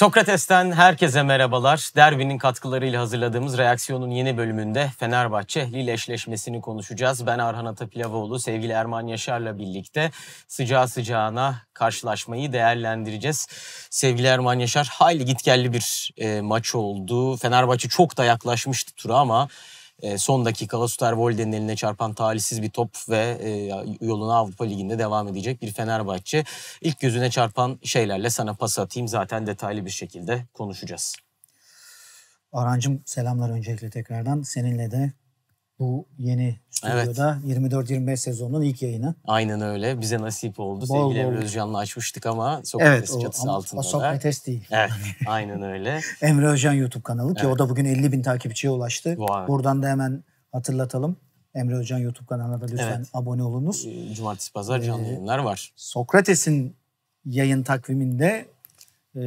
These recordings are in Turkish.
Sokrates'ten herkese merhabalar. Derbinin katkılarıyla hazırladığımız reaksiyonun yeni bölümünde Fenerbahçe Lille eşleşmesini konuşacağız. Ben Arhan Atapilavoğlu, sevgili Erman Yaşar'la birlikte sıcağı sıcağına karşılaşmayı değerlendireceğiz. Sevgili Erman Yaşar, hayli gitgelli bir e, maç oldu. Fenerbahçe çok da yaklaşmıştı tura ama e, son dakikada Sterwolde'nin eline çarpan talihsiz bir top ve e, yoluna Avrupa Ligi'nde devam edecek bir Fenerbahçe. İlk gözüne çarpan şeylerle sana pas atayım zaten detaylı bir şekilde konuşacağız. Arancım selamlar öncelikle tekrardan. Seninle de bu yeni stüdyoda evet. 24-25 sezonunun ilk yayını. Aynen öyle. Bize nasip oldu. Bol, Sevgili Emre Özcan'la açmıştık ama Sokrates evet, o, çatısı ama, altında. O Sokrates değil. Evet, hani aynen öyle. Emre Özcan YouTube kanalı ki evet. o da bugün 50 bin takipçiye ulaştı. Vay. Buradan da hemen hatırlatalım. Emre Özcan YouTube kanalına da lütfen evet. abone olunuz. Ee, cumartesi pazar canlı ee, yayınlar var. Sokrates'in yayın takviminde e,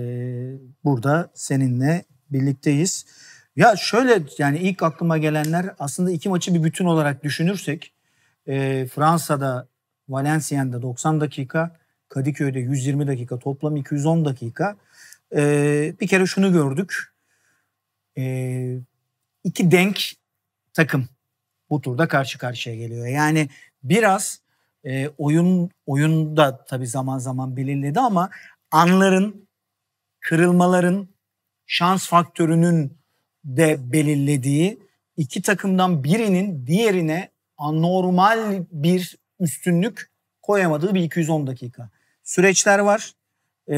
burada seninle birlikteyiz. Ya şöyle yani ilk aklıma gelenler aslında iki maçı bir bütün olarak düşünürsek e, Fransa'da Valenciennes'de 90 dakika, Kadıköy'de 120 dakika toplam 210 dakika. E, bir kere şunu gördük. E, iki denk takım bu turda karşı karşıya geliyor. Yani biraz e, oyun oyunda tabi zaman zaman belirledi ama anların, kırılmaların, şans faktörünün de belirlediği iki takımdan birinin diğerine anormal bir üstünlük koyamadığı bir 210 dakika. Süreçler var. E,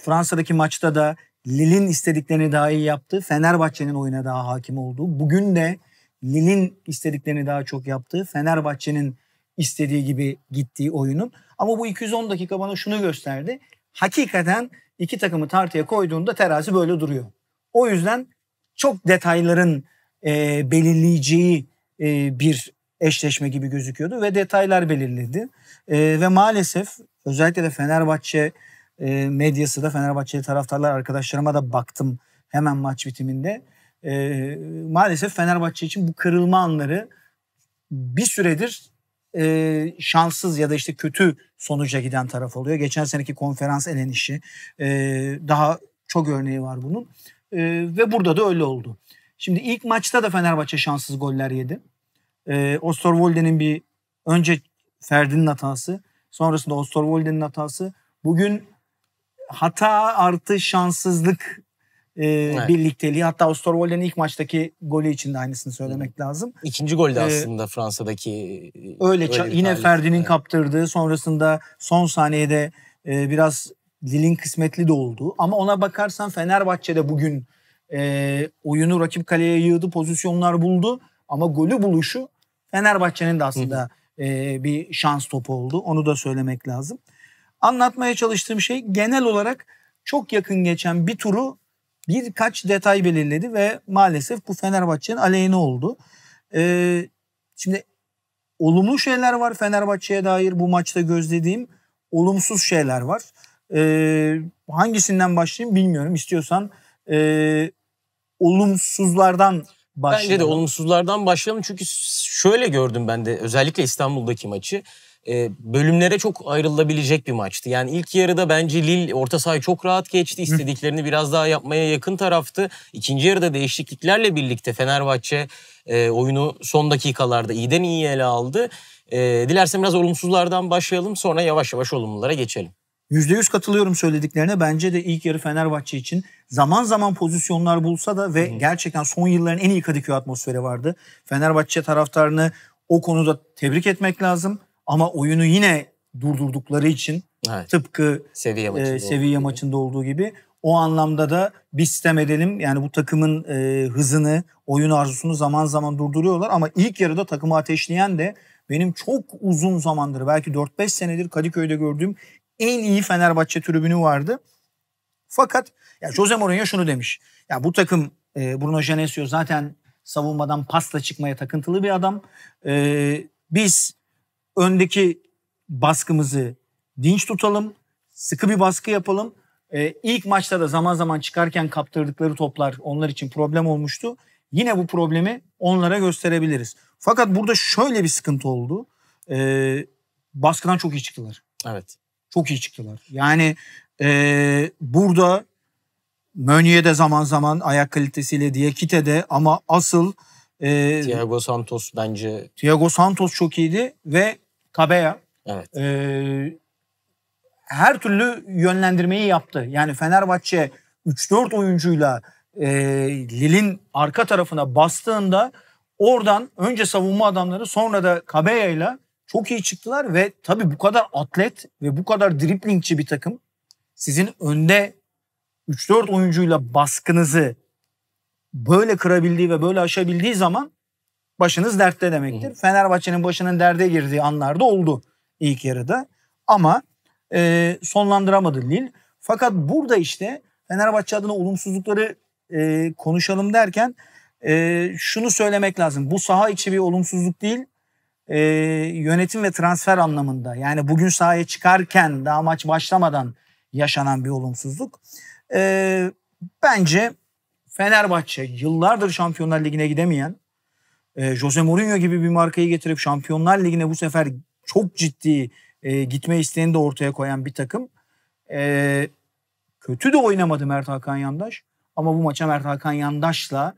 Fransa'daki maçta da Lille'in istediklerini daha iyi yaptı. Fenerbahçe'nin oyuna daha hakim oldu. Bugün de Lille'in istediklerini daha çok yaptığı Fenerbahçe'nin istediği gibi gittiği oyunun. Ama bu 210 dakika bana şunu gösterdi. Hakikaten iki takımı tartıya koyduğunda terazi böyle duruyor. O yüzden çok detayların e, belirleyeceği e, bir eşleşme gibi gözüküyordu ve detaylar belirledi. E, ve maalesef özellikle de Fenerbahçe e, medyası da Fenerbahçeli taraftarlar arkadaşlarıma da baktım hemen maç bitiminde. E, maalesef Fenerbahçe için bu kırılma anları bir süredir e, şanssız ya da işte kötü sonuca giden taraf oluyor. Geçen seneki konferans elenişi e, daha çok örneği var bunun. E, ve burada da öyle oldu. Şimdi ilk maçta da Fenerbahçe şanssız goller yedi. E, Osterwolde'nin bir önce Ferdi'nin hatası, sonrasında Osterwolde'nin hatası. Bugün hata artı şanssızlık e, evet. birlikteliği. Hatta Osterwolde'nin ilk maçtaki golü için de aynısını söylemek evet. lazım. İkinci gol de ee, aslında ee, Fransa'daki öyle, öyle yine Ferdi'nin evet. kaptırdığı sonrasında son saniyede e, biraz Lil'in kısmetli de olduğu ama ona bakarsan Fenerbahçe'de bugün e, oyunu rakip kaleye yığdı pozisyonlar buldu ama golü buluşu Fenerbahçe'nin de aslında e, bir şans topu oldu onu da söylemek lazım. Anlatmaya çalıştığım şey genel olarak çok yakın geçen bir turu birkaç detay belirledi ve maalesef bu Fenerbahçe'nin aleyhine oldu. E, şimdi olumlu şeyler var Fenerbahçe'ye dair bu maçta gözlediğim olumsuz şeyler var. E, hangisinden başlayayım bilmiyorum. İstiyorsan e, olumsuzlardan başlayalım. Bence de olumsuzlardan başlayalım. Çünkü şöyle gördüm ben de özellikle İstanbul'daki maçı. E, bölümlere çok ayrılabilecek bir maçtı. Yani ilk yarıda bence Lille orta sahayı çok rahat geçti. İstediklerini biraz daha yapmaya yakın taraftı. İkinci yarıda değişikliklerle birlikte Fenerbahçe e, oyunu son dakikalarda iyiden iyi ele aldı. E, dilersen biraz olumsuzlardan başlayalım sonra yavaş yavaş olumlulara geçelim. %100 katılıyorum söylediklerine. Bence de ilk yarı Fenerbahçe için zaman zaman pozisyonlar bulsa da ve Hı. gerçekten son yılların en iyi Kadıköy atmosferi vardı. Fenerbahçe taraftarını o konuda tebrik etmek lazım ama oyunu yine durdurdukları için evet. tıpkı seviye maçında, e, seviye olduğu, maçında gibi. olduğu gibi o anlamda da biz sistem edelim. Yani bu takımın e, hızını, oyun arzusunu zaman zaman durduruyorlar ama ilk yarıda takımı ateşleyen de benim çok uzun zamandır belki 4-5 senedir Kadıköy'de gördüğüm en iyi Fenerbahçe tribünü vardı. Fakat ya Jose Mourinho şunu demiş. Ya bu takım e, Bruno Genesio zaten savunmadan pasla çıkmaya takıntılı bir adam. E, biz öndeki baskımızı dinç tutalım. Sıkı bir baskı yapalım. E, ilk maçta da zaman zaman çıkarken kaptırdıkları toplar onlar için problem olmuştu. Yine bu problemi onlara gösterebiliriz. Fakat burada şöyle bir sıkıntı oldu. E, baskıdan çok iyi çıktılar. Evet. Çok iyi çıktılar. Yani e, burada Mönye de zaman zaman ayak kalitesiyle Diakite de ama asıl e, Thiago Santos bence Thiago Santos çok iyiydi ve Kabeya evet. e, her türlü yönlendirmeyi yaptı. Yani Fenerbahçe 3-4 oyuncuyla e, Lil'in arka tarafına bastığında oradan önce savunma adamları sonra da Kabeya ile çok iyi çıktılar ve tabii bu kadar atlet ve bu kadar driplingçi bir takım sizin önde 3-4 oyuncuyla baskınızı böyle kırabildiği ve böyle aşabildiği zaman başınız dertte demektir. Fenerbahçe'nin başının derde girdiği anlarda oldu ilk yarıda. Ama e, sonlandıramadı Lille. Fakat burada işte Fenerbahçe adına olumsuzlukları e, konuşalım derken e, şunu söylemek lazım. Bu saha içi bir olumsuzluk değil e, yönetim ve transfer anlamında yani bugün sahaya çıkarken daha maç başlamadan yaşanan bir olumsuzluk. E, bence Fenerbahçe yıllardır Şampiyonlar Ligi'ne gidemeyen e, Jose Mourinho gibi bir markayı getirip Şampiyonlar Ligi'ne bu sefer çok ciddi e, gitme isteğini de ortaya koyan bir takım. E, kötü de oynamadı Mert Hakan Yandaş ama bu maça Mert Hakan Yandaş'la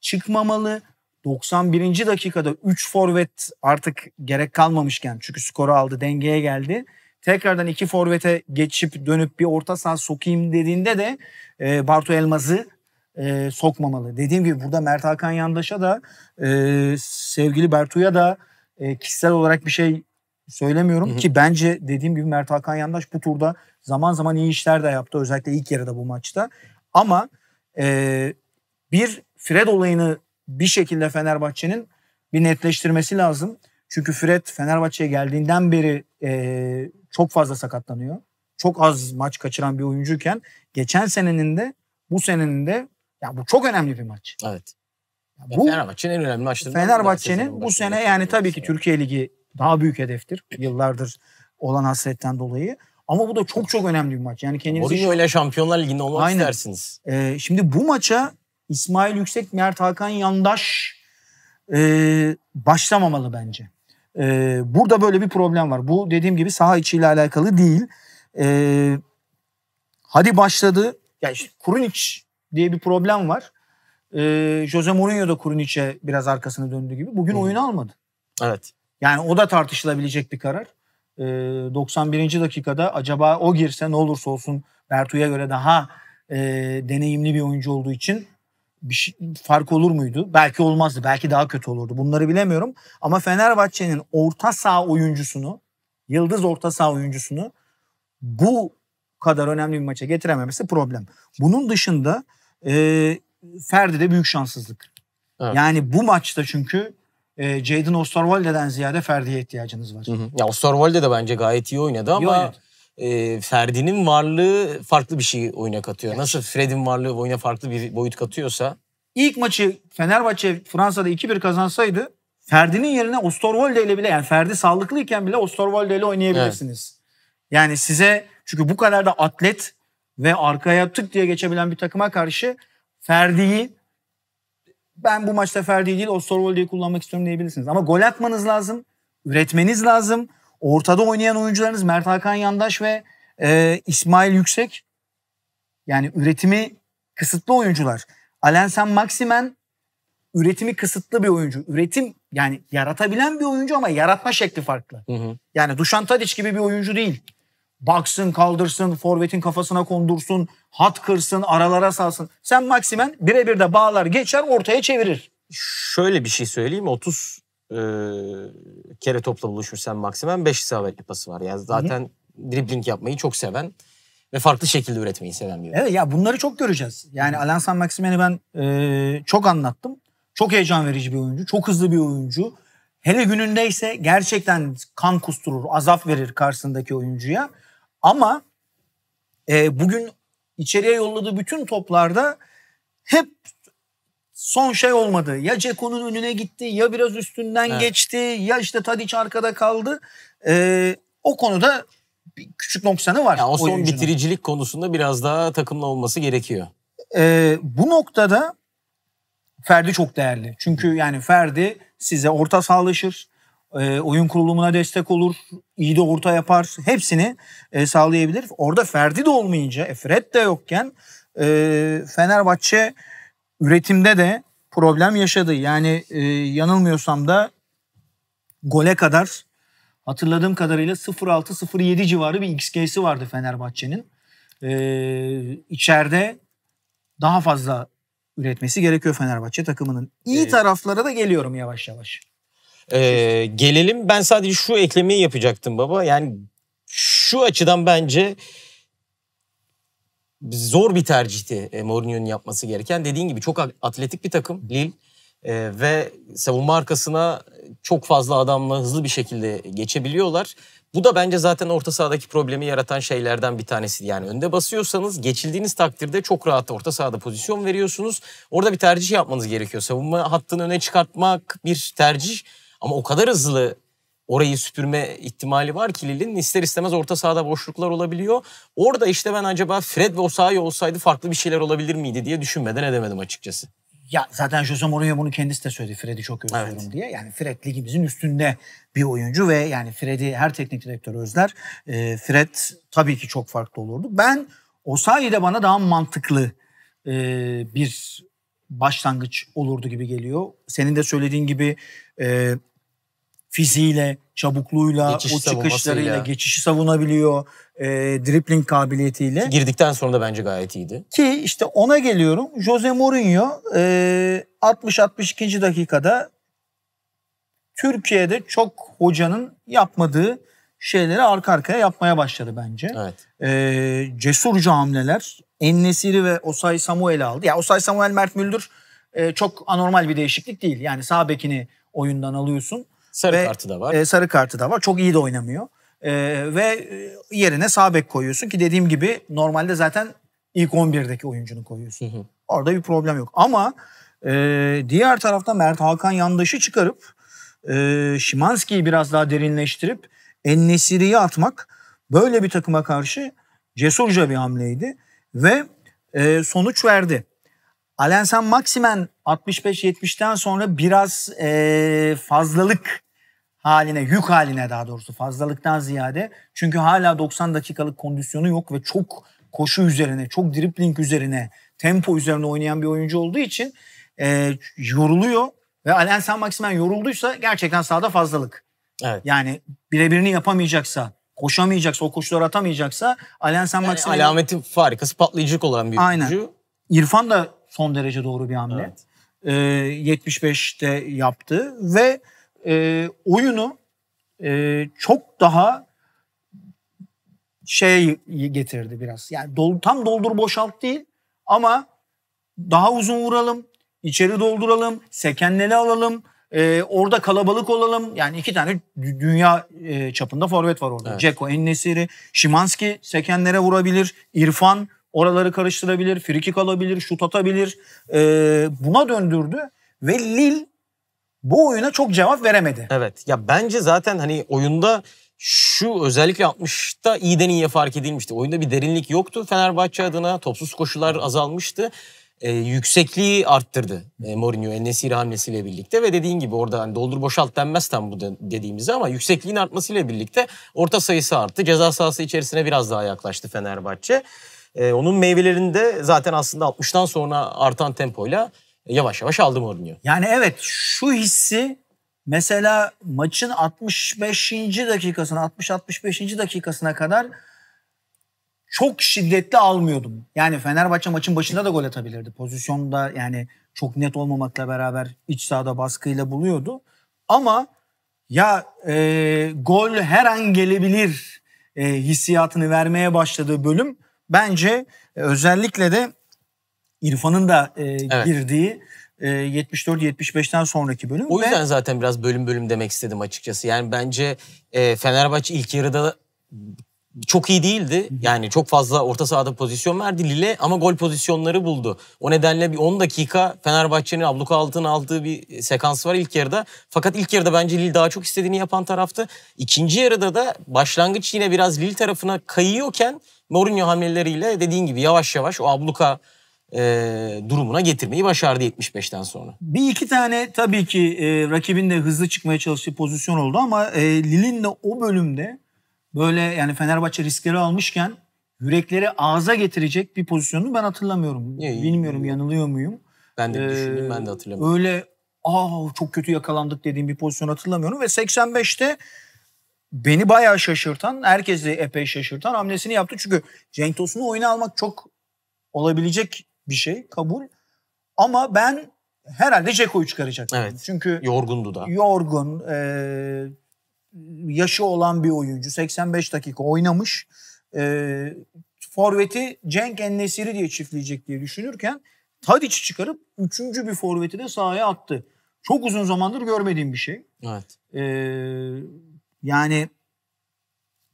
çıkmamalı 91. dakikada 3 forvet artık gerek kalmamışken çünkü skoru aldı dengeye geldi. Tekrardan iki forvete geçip dönüp bir orta saha sokayım dediğinde de e, Bartu Elmaz'ı e, sokmamalı. Dediğim gibi burada Mert Hakan Yandaş'a da e, sevgili Bertu'ya da e, kişisel olarak bir şey söylemiyorum hı hı. ki bence dediğim gibi Mert Hakan Yandaş bu turda zaman zaman iyi işler de yaptı. Özellikle ilk yarıda bu maçta. Ama e, bir Fred olayını bir şekilde Fenerbahçe'nin bir netleştirmesi lazım. Çünkü Fred Fenerbahçe'ye geldiğinden beri e, çok fazla sakatlanıyor. Çok az maç kaçıran bir oyuncuyken geçen senenin de bu senenin de ya bu çok önemli bir maç. Evet. Ya bu Fenerbahçe'nin en önemli maçlarından. Fenerbahçe'nin bu sene yani tabii ki Türkiye Ligi daha büyük hedeftir. Yıllardır olan hasretten dolayı. Ama bu da çok çok önemli bir maç. Yani kendinizi... Mourinho öyle Şampiyonlar Ligi'nde olmak Aynen. istersiniz. Ee, şimdi bu maça İsmail Yüksek, Mert Hakan Yandaş e, başlamamalı bence. E, burada böyle bir problem var. Bu dediğim gibi saha içiyle alakalı değil. E, hadi başladı. Yani işte Kurunic diye bir problem var. E, Jose Mourinho da Kurinic'e biraz arkasını döndü gibi. Bugün hmm. oyunu almadı. Evet. Yani o da tartışılabilecek bir karar. E, 91. dakikada acaba o girse ne olursa olsun Bertu'ya göre daha e, deneyimli bir oyuncu olduğu için bir şey, fark olur muydu? Belki olmazdı. Belki daha kötü olurdu. Bunları bilemiyorum. Ama Fenerbahçe'nin orta sağ oyuncusunu, yıldız orta sağ oyuncusunu bu kadar önemli bir maça getirememesi problem. Bunun dışında e, Ferdi de büyük şanssızlık. Evet. Yani bu maçta çünkü e, Jadon Osterwolde'den ziyade Ferdi'ye ihtiyacınız var. Hı hı. Ya Osterwolde de bence gayet iyi oynadı ama Yo, evet e, Ferdi'nin varlığı farklı bir şey oyuna katıyor. Evet. Nasıl Fred'in varlığı oyuna farklı bir boyut katıyorsa. İlk maçı Fenerbahçe Fransa'da 2-1 kazansaydı Ferdi'nin yerine Osterwolde ile bile yani Ferdi sağlıklıyken bile Osterwolde ile oynayabilirsiniz. Evet. Yani size çünkü bu kadar da atlet ve arkaya tık diye geçebilen bir takıma karşı Ferdi'yi ben bu maçta Ferdi değil Osterwolde'yi kullanmak istiyorum diyebilirsiniz. Ama gol atmanız lazım, üretmeniz lazım. Ortada oynayan oyuncularınız Mert Hakan Yandaş ve e, İsmail Yüksek. Yani üretimi kısıtlı oyuncular. Alensen Maximen üretimi kısıtlı bir oyuncu. Üretim yani yaratabilen bir oyuncu ama yaratma şekli farklı. Hı hı. Yani Dušan Tadić gibi bir oyuncu değil. Baksın, kaldırsın, forvetin kafasına kondursun, hat kırsın, aralara salsın. Sen Maximen birebir de bağlar, geçer, ortaya çevirir. Şöyle bir şey söyleyeyim. 30 e, kere topla buluşmuş sen maksimum 5 isabetli pası var. Yani zaten Hı-hı. dribbling yapmayı çok seven ve farklı şekilde üretmeyi seven bir Evet ya bunları çok göreceğiz. Yani Alan San Maksimen'i ben e, çok anlattım. Çok heyecan verici bir oyuncu. Çok hızlı bir oyuncu. Hele gününde ise gerçekten kan kusturur, azap verir karşısındaki oyuncuya. Ama e, bugün içeriye yolladığı bütün toplarda hep son şey olmadı. Ya Ceko'nun önüne gitti ya biraz üstünden evet. geçti ya işte Tadiç arkada kaldı. Ee, o konuda bir küçük noksanı var. Ya o son oyuncunun. bitiricilik konusunda biraz daha takımla olması gerekiyor. Ee, bu noktada Ferdi çok değerli. Çünkü yani Ferdi size orta sağlaşır, e, oyun kurulumuna destek olur, iyi de orta yapar. Hepsini e, sağlayabilir. Orada Ferdi de olmayınca, e, Fred de yokken e, Fenerbahçe üretimde de problem yaşadı. Yani e, yanılmıyorsam da gole kadar hatırladığım kadarıyla 0-6-0-7 civarı bir XG'si vardı Fenerbahçe'nin. E, içeride daha fazla üretmesi gerekiyor Fenerbahçe takımının. İyi ee, taraflara da geliyorum yavaş yavaş. E, gelelim ben sadece şu eklemeyi yapacaktım baba. Yani şu açıdan bence zor bir tercihti e, Mourinho'nun yapması gereken. Dediğin gibi çok atletik bir takım Lille e, ve savunma arkasına çok fazla adamla hızlı bir şekilde geçebiliyorlar. Bu da bence zaten orta sahadaki problemi yaratan şeylerden bir tanesi. Yani önde basıyorsanız geçildiğiniz takdirde çok rahat orta sahada pozisyon veriyorsunuz. Orada bir tercih yapmanız gerekiyor. Savunma hattını öne çıkartmak bir tercih ama o kadar hızlı orayı süpürme ihtimali var ki Lille'nin. ister istemez orta sahada boşluklar olabiliyor. Orada işte ben acaba Fred ve Osayi olsaydı farklı bir şeyler olabilir miydi diye düşünmeden edemedim açıkçası. Ya zaten Jose Mourinho bunu kendisi de söyledi Fred'i çok özlüyorum evet. diye. Yani Fred ligimizin üstünde bir oyuncu ve yani Fred'i her teknik direktör özler. Ee, Fred tabii ki çok farklı olurdu. Ben Osayi de bana daha mantıklı e, bir başlangıç olurdu gibi geliyor. Senin de söylediğin gibi e, fiziğiyle, çabukluğuyla, geçiş o çıkışlarıyla, geçişi savunabiliyor, e, dribbling kabiliyetiyle. Girdikten sonra da bence gayet iyiydi. Ki işte ona geliyorum. Jose Mourinho e, 60-62. dakikada Türkiye'de çok hocanın yapmadığı şeyleri arka arkaya yapmaya başladı bence. Evet. E, cesurca hamleler. Ennesiri ve Osay Samuel'i aldı. Ya Osay Samuel Mert Müldür e, çok anormal bir değişiklik değil. Yani sağ bekini oyundan alıyorsun Sarı ve, kartı da var. E, sarı kartı da var. Çok iyi de oynamıyor. E, ve e, yerine sağ koyuyorsun ki dediğim gibi normalde zaten ilk 11'deki oyuncunu koyuyorsun. Hı hı. Orada bir problem yok. Ama e, diğer tarafta Mert Hakan yandaşı çıkarıp e, Şimanski'yi biraz daha derinleştirip Ennesiri'yi atmak böyle bir takıma karşı cesurca bir hamleydi ve e, sonuç verdi. Alensan Maximen 65-70'ten sonra biraz e, fazlalık haline, yük haline daha doğrusu fazlalıktan ziyade. Çünkü hala 90 dakikalık kondisyonu yok ve çok koşu üzerine, çok dribbling üzerine, tempo üzerine oynayan bir oyuncu olduğu için e, yoruluyor. Ve Alen San Maximen yorulduysa gerçekten sahada fazlalık. Evet. Yani birebirini yapamayacaksa, koşamayacaksa, o koşuları atamayacaksa Alen San yani Maximen... alameti farikası patlayacak olan bir Aynen. oyuncu. İrfan da son derece doğru bir hamle. Evet. E, 75'te yaptı ve e, oyunu e, çok daha şey getirdi biraz. Yani dol, tam doldur boşalt değil ama daha uzun vuralım, içeri dolduralım, sekenleri alalım, e, orada kalabalık olalım. Yani iki tane dünya e, çapında forvet var orada. Evet. Ceko, Ennesiri, Şimanski sekenlere vurabilir, İrfan oraları karıştırabilir, frikik alabilir, şut atabilir. E, buna döndürdü ve Lille bu oyuna çok cevap veremedi. Evet ya bence zaten hani oyunda şu özellikle 60'ta iyiden iyiye fark edilmişti. Oyunda bir derinlik yoktu Fenerbahçe adına. Topsuz koşular azalmıştı. E, yüksekliği arttırdı e, Mourinho Enesiri hamlesiyle birlikte ve dediğin gibi orada hani doldur boşalt denmez tam bu de, dediğimizi ama yüksekliğin artmasıyla birlikte orta sayısı arttı. Ceza sahası içerisine biraz daha yaklaştı Fenerbahçe. E, onun meyvelerinde zaten aslında 60'tan sonra artan tempoyla yavaş yavaş aldı Mourinho. Yani evet şu hissi mesela maçın 65. dakikasına 60-65. dakikasına kadar çok şiddetli almıyordum. Yani Fenerbahçe maçın başında da gol atabilirdi. Pozisyonda yani çok net olmamakla beraber iç sahada baskıyla buluyordu. Ama ya e, gol her an gelebilir e, hissiyatını vermeye başladığı bölüm bence e, özellikle de İrfan'ın da e, evet. girdiği e, 74-75'ten sonraki bölüm. O yüzden ve... zaten biraz bölüm bölüm demek istedim açıkçası. Yani bence e, Fenerbahçe ilk yarıda çok iyi değildi. Yani çok fazla orta sahada pozisyon verdi Lille ama gol pozisyonları buldu. O nedenle bir 10 dakika Fenerbahçe'nin abluka altına aldığı bir sekans var ilk yarıda. Fakat ilk yarıda bence Lille daha çok istediğini yapan taraftı. İkinci yarıda da başlangıç yine biraz Lille tarafına kayıyorken Mourinho hamleleriyle dediğin gibi yavaş yavaş o abluka e, durumuna getirmeyi başardı 75'ten sonra. Bir iki tane tabii ki e, rakibin de hızlı çıkmaya çalıştığı pozisyon oldu ama e, Lille'in de o bölümde böyle yani Fenerbahçe riskleri almışken yürekleri ağza getirecek bir pozisyonu ben hatırlamıyorum. İyi, Bilmiyorum iyi. yanılıyor muyum? Ben de ee, düşündüm ben de hatırlamıyorum. Öyle aa ah, çok kötü yakalandık dediğim bir pozisyon hatırlamıyorum ve 85'te beni bayağı şaşırtan, herkesi epey şaşırtan hamlesini yaptı. Çünkü Cenk Tosun'u oyuna almak çok olabilecek bir şey kabul. Ama ben herhalde Ceko'yu çıkaracaktım. Evet. Çünkü yorgundu da. Yorgun, e, yaşı olan bir oyuncu. 85 dakika oynamış. E, forveti Cenk Ennesiri diye çiftleyecek diye düşünürken Tadiç'i çıkarıp üçüncü bir forveti de sahaya attı. Çok uzun zamandır görmediğim bir şey. Evet. E, yani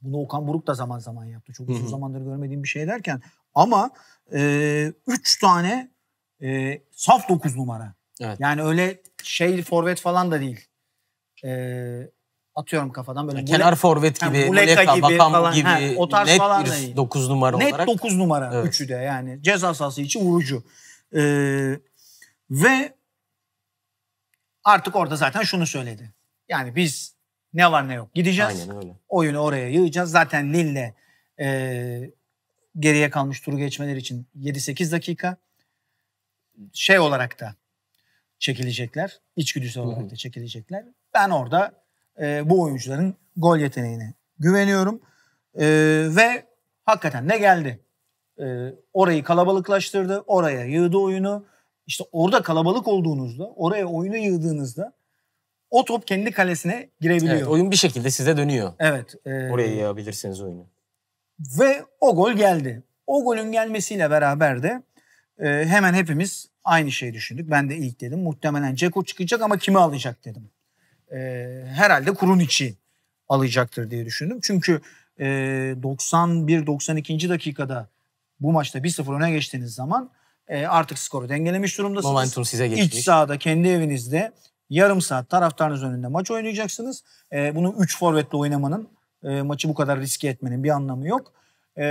bunu Okan Buruk da zaman zaman yaptı. Çok uzun Hı-hı. zamandır görmediğim bir şey derken ama 3 e, üç tane e, saf 9 numara. Evet. Yani öyle şey forvet falan da değil. E, atıyorum kafadan böyle. Yani kenar forvet gibi, yani Muleka, gibi, Vakam falan, gibi he, o tarz net falan bir 9 numara net olarak. Net 9 numara evet. üçü de yani ceza sahası için vurucu. E, ve artık orada zaten şunu söyledi. Yani biz ne var ne yok gideceğiz. Aynen öyle. Oyunu oraya yığacağız. Zaten Lille e, geriye kalmış turu geçmeleri için 7-8 dakika. Şey olarak da çekilecekler. İçgüdüsel olarak Hı-hı. da çekilecekler. Ben orada e, bu oyuncuların gol yeteneğine güveniyorum. E, ve hakikaten ne geldi? E, orayı kalabalıklaştırdı. Oraya yığdı oyunu. İşte orada kalabalık olduğunuzda, oraya oyunu yığdığınızda o top kendi kalesine girebiliyor. Evet, oyun bir şekilde size dönüyor. Evet. E, oraya yığabilirsiniz oyunu. Ve o gol geldi. O golün gelmesiyle beraber de e, hemen hepimiz aynı şeyi düşündük. Ben de ilk dedim muhtemelen Ceko çıkacak ama kimi alacak dedim. E, herhalde kurun içi alacaktır diye düşündüm. Çünkü e, 91-92. dakikada bu maçta 1-0 öne geçtiğiniz zaman e, artık skoru dengelemiş durumdasınız. Momentum size geçmiş. İç sahada kendi evinizde yarım saat taraftarınız önünde maç oynayacaksınız. E, bunu 3 forvetle oynamanın e, maçı bu kadar riske etmenin bir anlamı yok. E,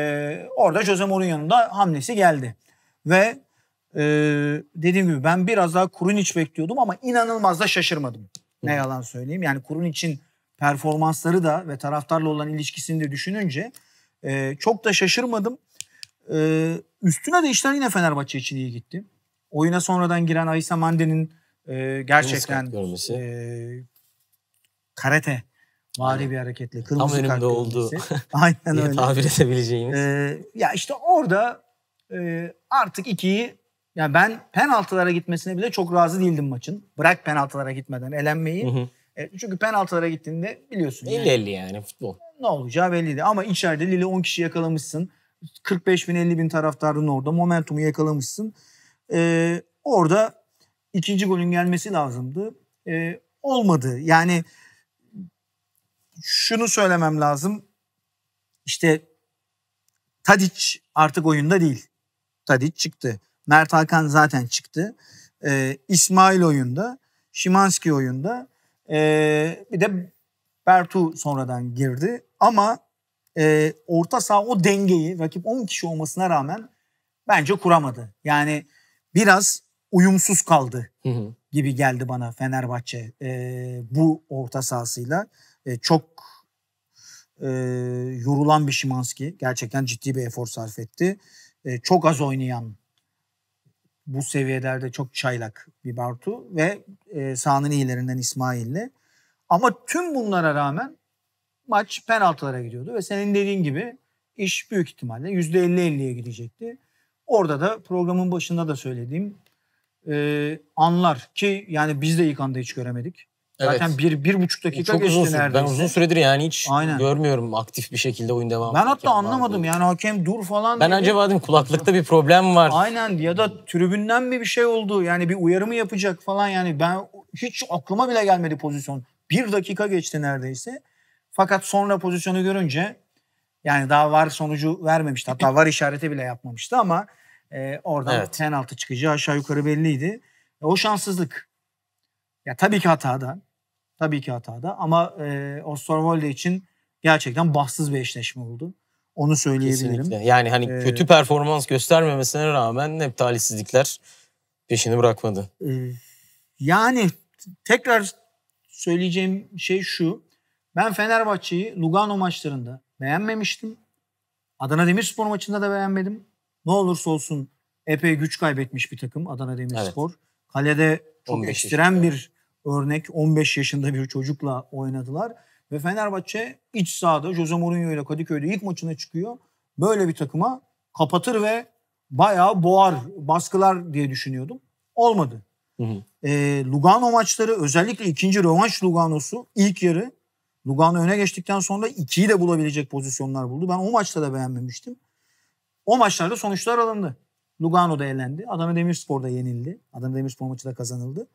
orada Jose Mourinho'nun da hamlesi geldi. Ve e, dediğim gibi ben biraz daha Kurun Kurunic bekliyordum ama inanılmaz da şaşırmadım. Ne yalan söyleyeyim. Yani Kurun için performansları da ve taraftarla olan ilişkisini de düşününce e, çok da şaşırmadım. E, üstüne de işler yine Fenerbahçe için iyi gitti. Oyuna sonradan giren Aysa Mande'nin e, gerçekten e, karate Vari bir hareketle. Kırmızı kart. Tam önümde oldu. Aynen öyle. tabir edebileceğimiz. Ee, ya işte orada e, artık ikiyi yani ben penaltılara gitmesine bile çok razı değildim maçın. Bırak penaltılara gitmeden elenmeyi. Hı hı. E, çünkü penaltılara gittiğinde biliyorsun. 50-50 yani. yani futbol. Ne olacağı belliydi. Ama içeride Lille 10 kişi yakalamışsın. 45 bin 50 bin taraftarın orada. Momentumu yakalamışsın. E, orada ikinci golün gelmesi lazımdı. E, olmadı. Yani şunu söylemem lazım. İşte Tadic artık oyunda değil. Tadic çıktı. Mert Hakan zaten çıktı. Ee, İsmail oyunda. Şimanski oyunda. Ee, bir de Bertu sonradan girdi. Ama e, orta saha o dengeyi rakip 10 kişi olmasına rağmen bence kuramadı. Yani biraz uyumsuz kaldı gibi geldi bana Fenerbahçe e, bu orta sahasıyla e, çok e, yorulan bir Şimanski. Gerçekten ciddi bir efor sarf etti. E, çok az oynayan bu seviyelerde çok çaylak bir Bartu ve e, sahanın iyilerinden İsmail'le. Ama tüm bunlara rağmen maç penaltılara gidiyordu ve senin dediğin gibi iş büyük ihtimalle %50-50'ye gidecekti. Orada da programın başında da söylediğim e, anlar ki yani biz de ilk anda hiç göremedik. Evet. Zaten bir, bir buçuk dakika Çok geçti uzun, süre, neredeyse. Ben uzun süredir yani hiç Aynen. görmüyorum aktif bir şekilde oyun devam Ben hatta anlamadım vardı. yani hakem dur falan. Ben dedi. acaba dedim kulaklıkta bir problem var. Aynen ya da tribünden mi bir şey oldu yani bir uyarı mı yapacak falan yani ben hiç aklıma bile gelmedi pozisyon. Bir dakika geçti neredeyse. Fakat sonra pozisyonu görünce yani daha var sonucu vermemişti. Hatta var işareti bile yapmamıştı ama e, oradan evet. penaltı çıkacağı aşağı yukarı belliydi. E, o şanssızlık. Ya tabii ki hatadan. Tabii ki hatada ama e, Osterwolde için gerçekten bahtsız bir eşleşme oldu. Onu söyleyebilirim. Kesinlikle. Yani hani ee, kötü performans göstermemesine rağmen hep talihsizlikler peşini bırakmadı. E, yani tekrar söyleyeceğim şey şu. Ben Fenerbahçe'yi Lugano maçlarında beğenmemiştim. Adana Demirspor maçında da beğenmedim. Ne olursa olsun epey güç kaybetmiş bir takım Adana Demirspor. Evet. Kalede çok ekstrem bir örnek 15 yaşında bir çocukla oynadılar. Ve Fenerbahçe iç sahada Jose Mourinho ile Kadıköy'de ilk maçına çıkıyor. Böyle bir takıma kapatır ve bayağı boğar, baskılar diye düşünüyordum. Olmadı. Hı hı. E, Lugano maçları özellikle ikinci rövanş Lugano'su ilk yarı Lugano öne geçtikten sonra ikiyi de bulabilecek pozisyonlar buldu. Ben o maçta da beğenmemiştim. O maçlarda sonuçlar alındı. Lugano da elendi. Adana Demirspor'da yenildi. Adana Demirspor maçı da kazanıldı.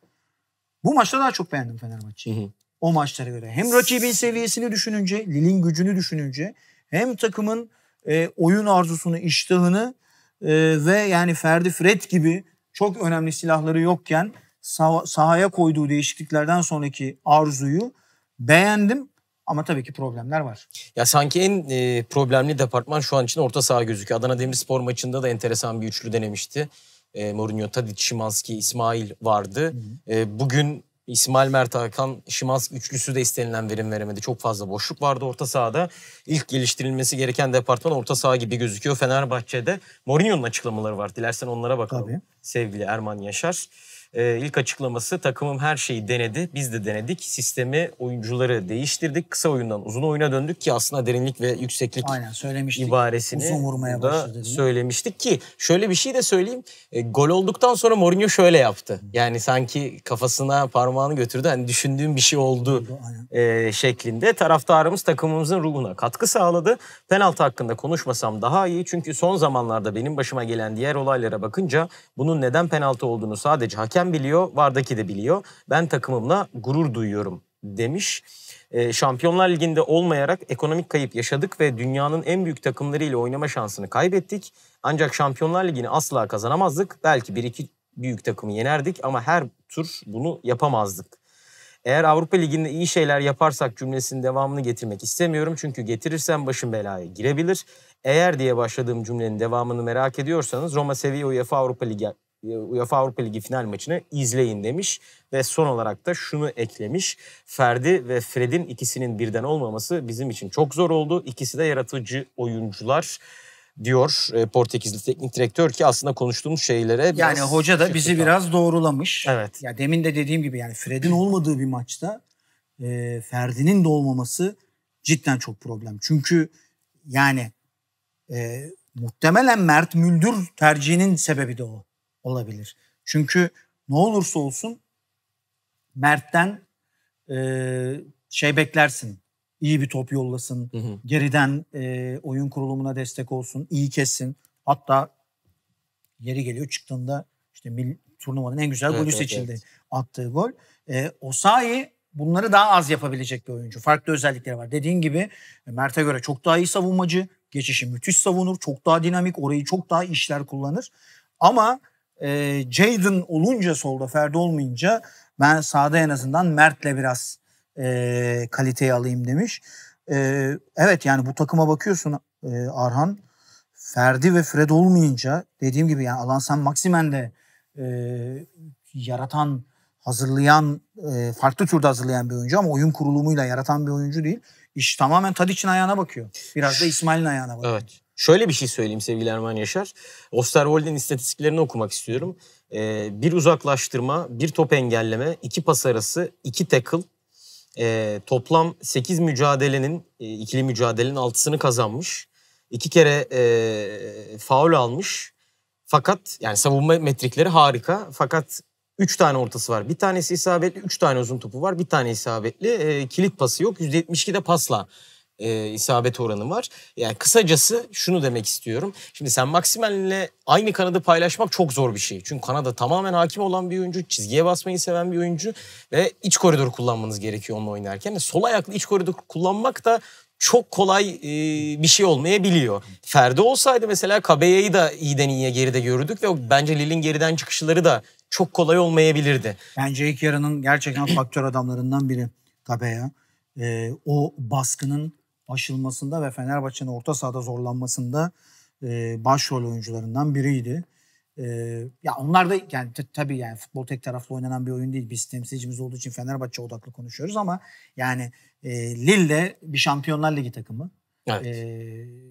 Bu maçta daha çok beğendim Fenerbahçe'yi. O maçlara göre. Hem rakibin seviyesini düşününce, Lil'in gücünü düşününce hem takımın e, oyun arzusunu, iştahını e, ve yani Ferdi Fred gibi çok önemli silahları yokken sah- sahaya koyduğu değişikliklerden sonraki arzuyu beğendim. Ama tabii ki problemler var. Ya sanki en e, problemli departman şu an için orta saha gözüküyor. Adana Demirspor maçında da enteresan bir üçlü denemişti. E, Mourinho, Tadic, Şimanski, İsmail vardı. E, bugün İsmail Mert Hakan, Şimanski üçlüsü de istenilen verim veremedi. Çok fazla boşluk vardı orta sahada. İlk geliştirilmesi gereken departman orta saha gibi gözüküyor Fenerbahçe'de. Mourinho'nun açıklamaları var. Dilersen onlara bakalım. Tabii. Sevgili Erman Yaşar e, ilk açıklaması takımım her şeyi denedi. Biz de denedik. Sistemi, oyuncuları değiştirdik. Kısa oyundan uzun oyuna döndük ki aslında derinlik ve yükseklik Aynen, söylemiştik. ibaresini uzun vurmaya da söylemiştik ki şöyle bir şey de söyleyeyim. E, gol olduktan sonra Mourinho şöyle yaptı. Yani sanki kafasına parmağını götürdü. Hani düşündüğüm bir şey oldu e, şeklinde. Taraftarımız takımımızın ruhuna katkı sağladı. Penaltı hakkında konuşmasam daha iyi. Çünkü son zamanlarda benim başıma gelen diğer olaylara bakınca bunun neden penaltı olduğunu sadece hakem hakem biliyor, Vardaki de biliyor. Ben takımımla gurur duyuyorum demiş. E, Şampiyonlar Ligi'nde olmayarak ekonomik kayıp yaşadık ve dünyanın en büyük takımlarıyla oynama şansını kaybettik. Ancak Şampiyonlar Ligi'ni asla kazanamazdık. Belki bir iki büyük takımı yenerdik ama her tur bunu yapamazdık. Eğer Avrupa Ligi'nde iyi şeyler yaparsak cümlesinin devamını getirmek istemiyorum. Çünkü getirirsem başım belaya girebilir. Eğer diye başladığım cümlenin devamını merak ediyorsanız Roma Sevilla UEFA Avrupa Ligi ee, UEFA Avrupa Ligi final maçını izleyin demiş ve son olarak da şunu eklemiş. Ferdi ve Fred'in ikisinin birden olmaması bizim için çok zor oldu. İkisi de yaratıcı oyuncular diyor e, Portekizli teknik direktör ki aslında konuştuğumuz şeylere yani biraz Yani hoca da bizi biraz doğrulamış. Evet. Ya demin de dediğim gibi yani Fred'in olmadığı bir maçta e, Ferdi'nin de olmaması cidden çok problem. Çünkü yani e, muhtemelen Mert Müldür tercihinin sebebi de o olabilir. Çünkü ne olursa olsun Mert'ten e, şey beklersin. İyi bir top yollasın. Hı hı. Geriden e, oyun kurulumuna destek olsun. iyi kessin. Hatta yeri geliyor çıktığında işte mil, turnuvanın en güzel evet, golü evet, seçildi. Evet. Attığı gol. E, Osayi bunları daha az yapabilecek bir oyuncu. Farklı özellikleri var. Dediğin gibi e, Mert'e göre çok daha iyi savunmacı. Geçişi müthiş savunur. Çok daha dinamik. Orayı çok daha işler kullanır. Ama e, ee, Jadon olunca solda Ferdi olmayınca ben sağda en azından Mert'le biraz e, kaliteyi alayım demiş. E, evet yani bu takıma bakıyorsun e, Arhan. Ferdi ve Fred olmayınca dediğim gibi yani Alan Sen Maximen de e, yaratan, hazırlayan, e, farklı türde hazırlayan bir oyuncu ama oyun kurulumuyla yaratan bir oyuncu değil. İş tamamen Tadic'in ayağına bakıyor. Biraz da İsmail'in ayağına bakıyor. Evet. Şöyle bir şey söyleyeyim sevgili Erman Yaşar. Osterwold'in istatistiklerini okumak istiyorum. Ee, bir uzaklaştırma, bir top engelleme, iki pas arası, iki tackle. Ee, toplam 8 mücadelenin, e, ikili mücadelenin altısını kazanmış. İki kere e, faul almış. Fakat yani savunma metrikleri harika. Fakat 3 tane ortası var. Bir tanesi isabetli, 3 tane uzun topu var. Bir tane isabetli. E, kilit pası yok. %72 de pasla e, isabet oranı var. Yani kısacası şunu demek istiyorum. Şimdi sen Maksimen'le aynı kanadı paylaşmak çok zor bir şey. Çünkü kanada tamamen hakim olan bir oyuncu, çizgiye basmayı seven bir oyuncu ve iç koridor kullanmanız gerekiyor onunla oynarken. Sol ayaklı iç koridor kullanmak da çok kolay e, bir şey olmayabiliyor. Ferdi olsaydı mesela Kabeya'yı da iyiden iyiye geride gördük ve bence Lille'in geriden çıkışları da çok kolay olmayabilirdi. Bence ilk yarının gerçekten faktör adamlarından biri Kabeya. Ee, o baskının aşılmasında ve Fenerbahçe'nin orta sahada zorlanmasında e, başrol oyuncularından biriydi. E, ya onlar da yani t- tabii yani futbol tek taraflı oynanan bir oyun değil. Biz temsilcimiz olduğu için Fenerbahçe odaklı konuşuyoruz ama yani e, Lille bir Şampiyonlar Ligi takımı. Evet. E,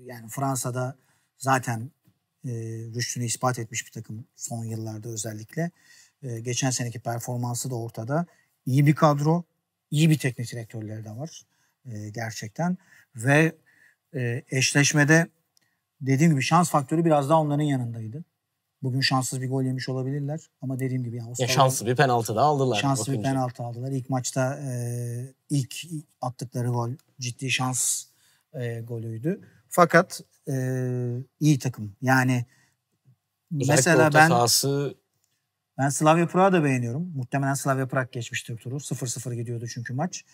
yani Fransa'da zaten e, rüştünü ispat etmiş bir takım son yıllarda özellikle. E, geçen seneki performansı da ortada. İyi bir kadro, iyi bir teknik direktörleri de var e, gerçekten. Ve e, eşleşmede dediğim gibi şans faktörü biraz daha onların yanındaydı. Bugün şanssız bir gol yemiş olabilirler ama dediğim gibi yani ya şanslı bir penaltı da aldılar. Şanslı bakınca. bir penaltı aldılar. İlk maçta e, ilk attıkları gol ciddi şans e, golüydü. Fakat e, iyi takım. Yani Özellikle mesela ben sahası... ben Slavia Prag'ı da beğeniyorum. Muhtemelen Slavia Prag geçmiştir turu. 0-0 gidiyordu çünkü maç.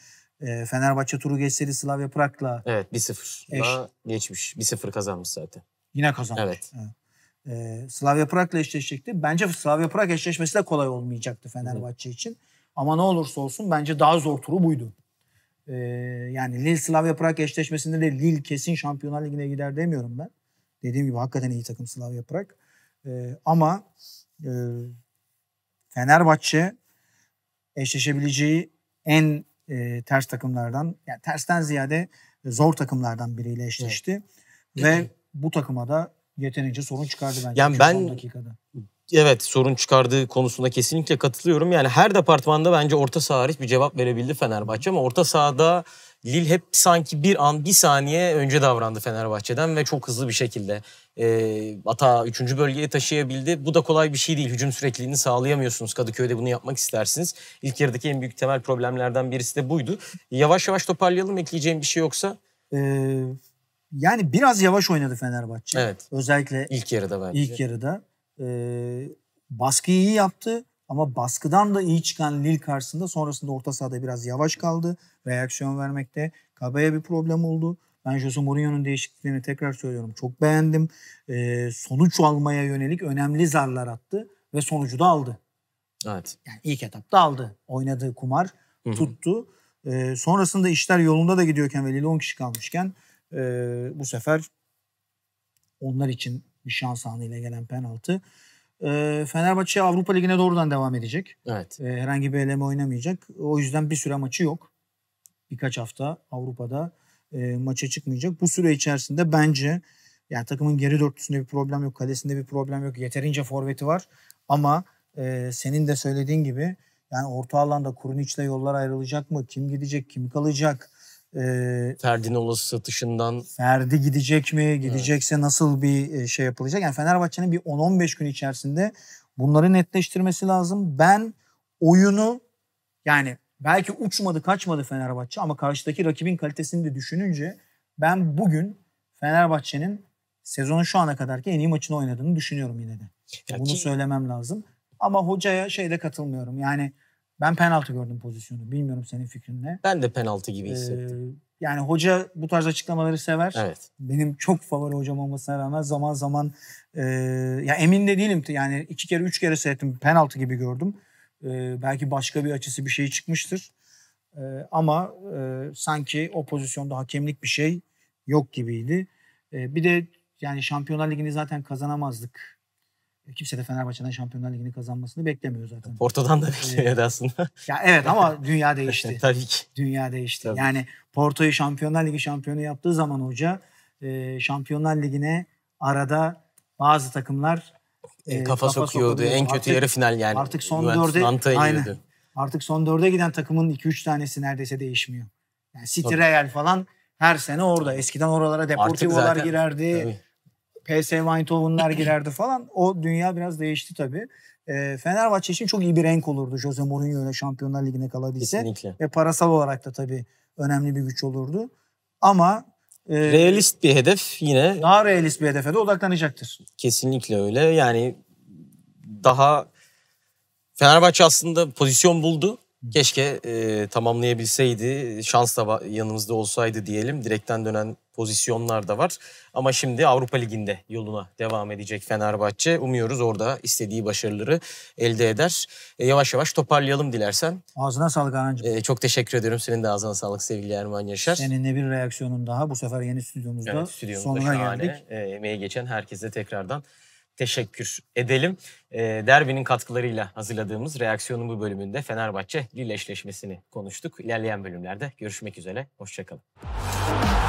Ee, Fenerbahçe turu geçseydi Slavia Prag'la. Evet 1-0 geçmiş. 1-0 kazanmış zaten. Yine kazanmış. Evet. evet. E, ee, Slavia Prag'la eşleşecekti. Bence Slavia Prag eşleşmesi de kolay olmayacaktı Fenerbahçe Hı. için. Ama ne olursa olsun bence daha zor turu buydu. E, yani Lille Slavia Prag eşleşmesinde de Lille kesin Şampiyonlar Ligi'ne gider demiyorum ben. Dediğim gibi hakikaten iyi takım Slavia Prag. E, ama e, Fenerbahçe eşleşebileceği en e, ters takımlardan yani tersten ziyade zor takımlardan biriyle eşleşti. Evet. Ve bu takıma da yetenince sorun çıkardı bence. Yani ben dakikada. Evet sorun çıkardığı konusunda kesinlikle katılıyorum. Yani her departmanda bence orta saha hariç bir cevap verebildi Fenerbahçe ama orta sahada Lille hep sanki bir an bir saniye önce davrandı Fenerbahçe'den ve çok hızlı bir şekilde e, ata 3. bölgeye taşıyabildi. Bu da kolay bir şey değil. Hücum sürekliliğini sağlayamıyorsunuz. Kadıköy'de bunu yapmak istersiniz. İlk yarıdaki en büyük temel problemlerden birisi de buydu. Yavaş yavaş toparlayalım. Ekleyeceğim bir şey yoksa. Ee, yani biraz yavaş oynadı Fenerbahçe. Evet. Özellikle ilk yarıda bence. İlk yarıda. Ee, baskıyı iyi yaptı. Ama baskıdan da iyi çıkan Lille karşısında sonrasında orta sahada biraz yavaş kaldı. Reaksiyon vermekte. Kabaya bir problem oldu. Ben Jose Mourinho'nun değişikliklerini tekrar söylüyorum. Çok beğendim. E, sonuç almaya yönelik önemli zarlar attı ve sonucu da aldı. Evet. Yani ilk etapta aldı. Oynadığı kumar Hı-hı. tuttu. E, sonrasında işler yolunda da gidiyorken ve Lille 10 kişi kalmışken e, bu sefer onlar için bir şans anıyla gelen penaltı ee, Fenerbahçe Avrupa Ligi'ne doğrudan devam edecek. Evet. Ee, herhangi bir eleme oynamayacak. O yüzden bir süre maçı yok. Birkaç hafta Avrupa'da e, maça çıkmayacak. Bu süre içerisinde bence yani takımın geri dörtlüsünde bir problem yok. Kalesinde bir problem yok. Yeterince forveti var. Ama e, senin de söylediğin gibi yani orta alanda Kuruniç'le yollar ayrılacak mı? Kim gidecek? Kim kalacak? E, Ferdi'nin olası satışından. Ferdi gidecek mi? Gidecekse evet. nasıl bir e, şey yapılacak? Yani Fenerbahçe'nin bir 10-15 gün içerisinde bunları netleştirmesi lazım. Ben oyunu yani belki uçmadı kaçmadı Fenerbahçe ama karşıdaki rakibin kalitesini de düşününce ben bugün Fenerbahçe'nin sezonun şu ana kadarki en iyi maçını oynadığını düşünüyorum yine de. Ya Bunu ki... söylemem lazım. Ama hocaya şeyde katılmıyorum. Yani ben penaltı gördüm pozisyonu. Bilmiyorum senin fikrin ne. Ben de penaltı gibi ee, hissettim. Ee, yani hoca bu tarz açıklamaları sever. Evet. Benim çok favori hocam olmasına rağmen zaman zaman e, ya emin de değilim. Yani iki kere üç kere seyrettim. Penaltı gibi gördüm. E, belki başka bir açısı bir şey çıkmıştır. E, ama e, sanki o pozisyonda hakemlik bir şey yok gibiydi. E, bir de yani Şampiyonlar Ligi'ni zaten kazanamazdık kimse de Fenerbahçe'den Şampiyonlar Ligi'ni kazanmasını beklemiyor zaten. Porto'dan da ee, beklemiyordu aslında. ya evet ama dünya değişti. Tabii ki. Dünya değişti. Tabii. Yani Porto'yu Şampiyonlar Ligi şampiyonu yaptığı zaman hoca e, Şampiyonlar Ligi'ne arada bazı takımlar e, e kafa, kafa sokuyordu. Sokuluyor. En kötü artık, yarı final yani. Artık son dörde Artık son dörde giden takımın 2-3 tanesi neredeyse değişmiyor. Yani City, Real falan her sene orada. Eskiden oralara Deportivo'lar girerdi. Tabii. PS Eindhoven'lar girerdi falan. O dünya biraz değişti tabii. E, Fenerbahçe için çok iyi bir renk olurdu Jose Mourinho ile Şampiyonlar Ligi'ne kalabilse. Kesinlikle. Ve parasal olarak da tabii önemli bir güç olurdu. Ama e, realist bir hedef yine daha realist bir hedefe de odaklanacaktır. Kesinlikle öyle. Yani daha Fenerbahçe aslında pozisyon buldu Keşke e, tamamlayabilseydi, şans da yanımızda olsaydı diyelim. Direkten dönen pozisyonlar da var. Ama şimdi Avrupa Ligi'nde yoluna devam edecek Fenerbahçe. Umuyoruz orada istediği başarıları elde eder. E, yavaş yavaş toparlayalım dilersen. Ağzına sağlık Anancığım. E, çok teşekkür ediyorum. Senin de ağzına sağlık sevgili Erman Yaşar. Seninle bir reaksiyonun daha. Bu sefer yeni stüdyomuzda, evet, stüdyomuzda sonuna şahane. geldik. E, emeği geçen herkese tekrardan teşekkür edelim. E, Derbi'nin katkılarıyla hazırladığımız reaksiyonun bu bölümünde Fenerbahçe Lille eşleşmesini konuştuk. İlerleyen bölümlerde görüşmek üzere. Hoşçakalın.